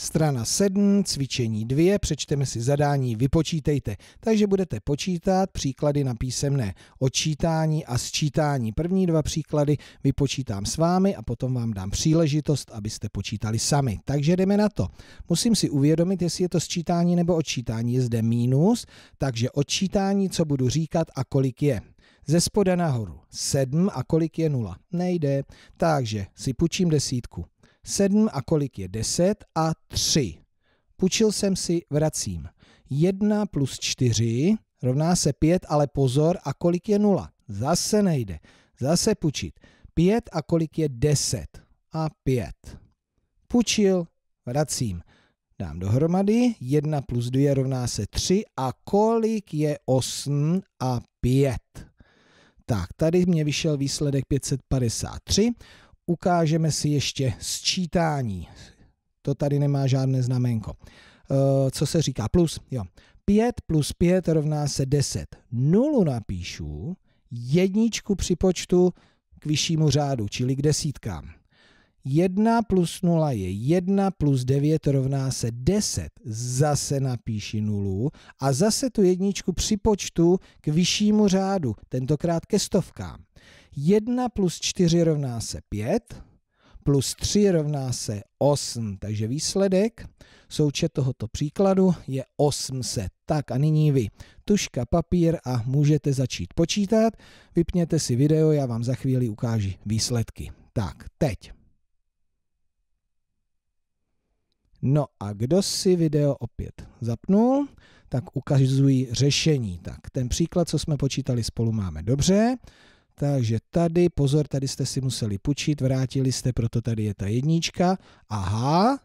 Strana 7, cvičení 2, přečteme si zadání, vypočítejte. Takže budete počítat příklady na písemné odčítání a sčítání. První dva příklady vypočítám s vámi a potom vám dám příležitost, abyste počítali sami. Takže jdeme na to. Musím si uvědomit, jestli je to sčítání nebo odčítání. Je zde mínus, takže odčítání, co budu říkat a kolik je. Ze spoda nahoru 7 a kolik je 0? Nejde, takže si půjčím desítku. 7 a kolik je 10 a 3. Půjčil jsem si, vracím. 1 plus 4 rovná se 5, ale pozor, a kolik je 0? Zase nejde. Zase půjčit. 5 a kolik je 10? A 5. Půjčil, vracím. Dám dohromady, 1 plus 2 rovná se 3 a kolik je 8 a 5? Tak, tady mě vyšel výsledek 553 ukážeme si ještě sčítání. To tady nemá žádné znamenko. E, Co se říká? Plus, jo. 5 plus 5 rovná se 10. Nulu napíšu, jedničku připočtu k vyššímu řádu, čili k desítkám. 1 plus 0 je 1 plus 9 rovná se 10. Zase napíši nulu a zase tu jedničku připočtu k vyššímu řádu, tentokrát ke stovkám. 1 plus 4 rovná se 5, plus 3 rovná se 8. Takže výsledek součet tohoto příkladu je 800. Tak a nyní vy tuška, papír a můžete začít počítat. Vypněte si video, já vám za chvíli ukážu výsledky. Tak, teď. No a kdo si video opět zapnul, tak ukazují řešení. Tak ten příklad, co jsme počítali spolu, máme dobře. Takže tady, pozor, tady jste si museli pučit, vrátili jste, proto tady je ta jednička. Aha,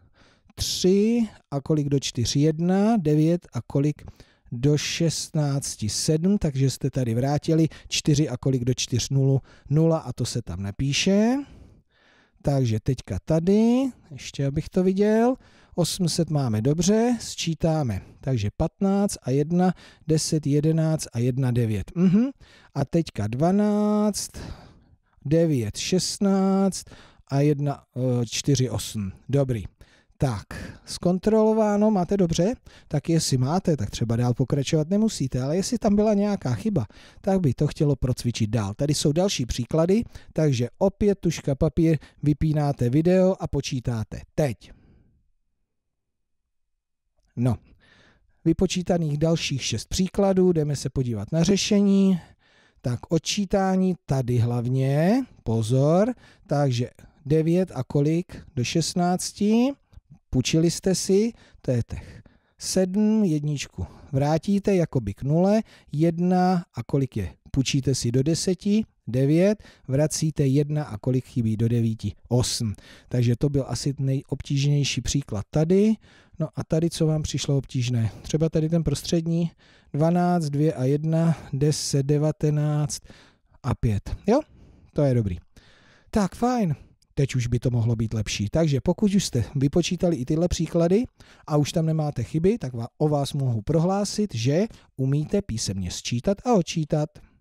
3 a kolik do 4, 1, 9 a kolik do 16, 7, takže jste tady vrátili 4 a kolik do 4, 0, 0 a to se tam napíše. Takže teďka tady, ještě abych to viděl, 800 máme dobře, sčítáme. Takže 15 a 1, 10, 11 a 1, 9. Uh-huh. A teďka 12, 9, 16 a 1, 4, 8. Dobrý. Tak, zkontrolováno, máte dobře? Tak jestli máte, tak třeba dál pokračovat nemusíte, ale jestli tam byla nějaká chyba, tak by to chtělo procvičit dál. Tady jsou další příklady, takže opět tuška papír, vypínáte video a počítáte. Teď. No, vypočítaných dalších šest příkladů, jdeme se podívat na řešení. Tak odčítání tady hlavně, pozor, takže 9 a kolik do 16, půjčili jste si, to je těch 7, jedničku vrátíte jako by k nule, 1 a kolik je, půjčíte si do 10, 9, vracíte 1 a kolik chybí do 9? 8. Takže to byl asi nejobtížnější příklad tady. No a tady, co vám přišlo obtížné? Třeba tady ten prostřední 12, 2 a 1, 10, 19 a 5. Jo, to je dobrý. Tak, fajn. Teď už by to mohlo být lepší. Takže pokud už jste vypočítali i tyhle příklady a už tam nemáte chyby, tak o vás mohu prohlásit, že umíte písemně sčítat a odčítat.